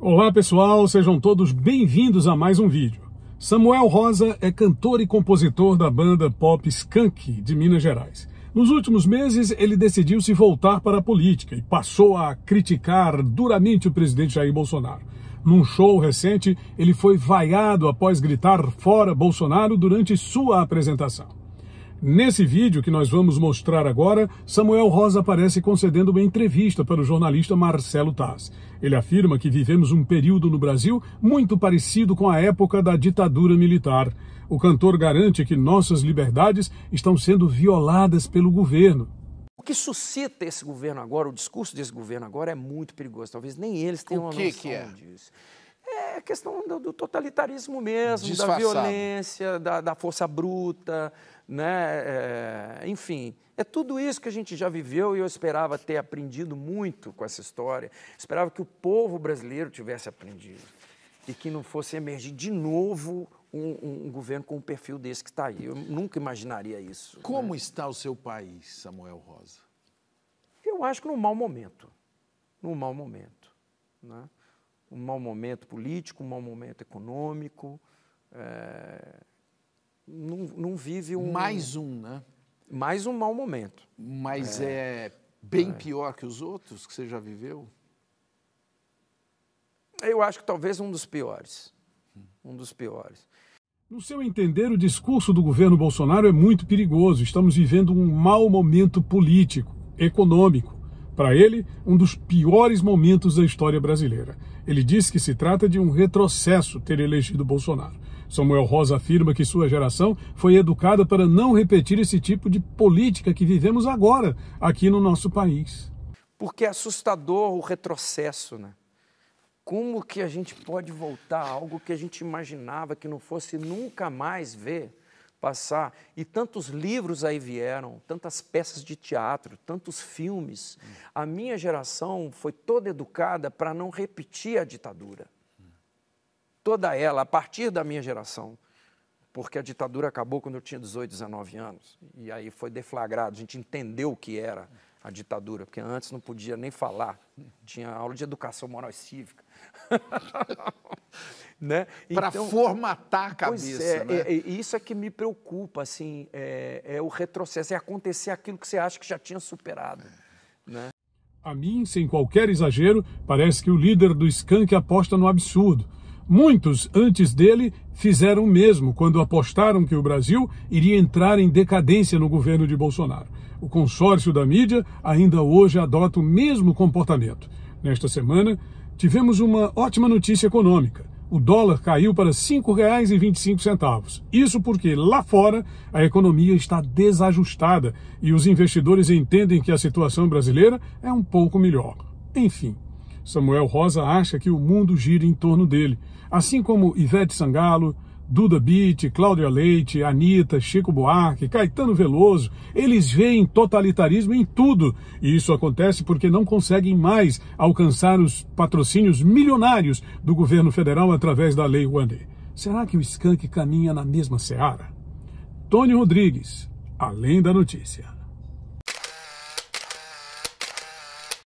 Olá pessoal, sejam todos bem-vindos a mais um vídeo. Samuel Rosa é cantor e compositor da banda pop Skunk de Minas Gerais. Nos últimos meses, ele decidiu se voltar para a política e passou a criticar duramente o presidente Jair Bolsonaro. Num show recente, ele foi vaiado após gritar fora Bolsonaro durante sua apresentação. Nesse vídeo que nós vamos mostrar agora, Samuel Rosa aparece concedendo uma entrevista para o jornalista Marcelo Taz. Ele afirma que vivemos um período no Brasil muito parecido com a época da ditadura militar. O cantor garante que nossas liberdades estão sendo violadas pelo governo. O que suscita esse governo agora, o discurso desse governo agora é muito perigoso. Talvez nem eles tenham o que uma noção que é? disso. É questão do, totalitarismo mesmo, Disfarçado. da violência, da, da força bruta, né? É, é, enfim, é tudo isso que a gente já viveu e eu esperava ter aprendido muito com essa história. Esperava que o povo brasileiro tivesse aprendido e que não fosse emergir de novo um, um, um governo com um perfil desse que está aí. Eu nunca imaginaria isso. Né? Como né? está o seu país, Samuel Rosa? Eu acho que num mau momento. Num mau momento. Né? Um mau momento político, um mau momento econômico. É não, não vive um. Mais um, né? Mais um mau momento. Mas é, é bem é. pior que os outros que você já viveu? Eu acho que talvez um dos piores. Um dos piores. No seu entender, o discurso do governo Bolsonaro é muito perigoso. Estamos vivendo um mau momento político, econômico. Para ele, um dos piores momentos da história brasileira. Ele disse que se trata de um retrocesso ter elegido Bolsonaro. Samuel Rosa afirma que sua geração foi educada para não repetir esse tipo de política que vivemos agora aqui no nosso país. Porque é assustador o retrocesso, né? Como que a gente pode voltar a algo que a gente imaginava que não fosse nunca mais ver passar? E tantos livros aí vieram, tantas peças de teatro, tantos filmes. A minha geração foi toda educada para não repetir a ditadura toda ela a partir da minha geração, porque a ditadura acabou quando eu tinha 18, 19 anos. E aí foi deflagrado, a gente entendeu o que era a ditadura, porque antes não podia nem falar, tinha aula de educação moral e cívica. né? Para então, formatar a cabeça. É, né? é, é, isso é que me preocupa, assim, é, é, o retrocesso, é acontecer aquilo que você acha que já tinha superado. É. Né? A mim, sem qualquer exagero, parece que o líder do Skank aposta no absurdo Muitos antes dele fizeram o mesmo quando apostaram que o Brasil iria entrar em decadência no governo de Bolsonaro. O consórcio da mídia ainda hoje adota o mesmo comportamento. Nesta semana, tivemos uma ótima notícia econômica. O dólar caiu para R$ 5,25. Isso porque lá fora a economia está desajustada e os investidores entendem que a situação brasileira é um pouco melhor. Enfim, Samuel Rosa acha que o mundo gira em torno dele, assim como Ivete Sangalo, Duda Beat, Cláudia Leite, Anitta, Chico Buarque, Caetano Veloso, eles veem totalitarismo em tudo. E isso acontece porque não conseguem mais alcançar os patrocínios milionários do governo federal através da Lei Rouanet. Será que o skunk caminha na mesma seara? Tony Rodrigues, além da notícia.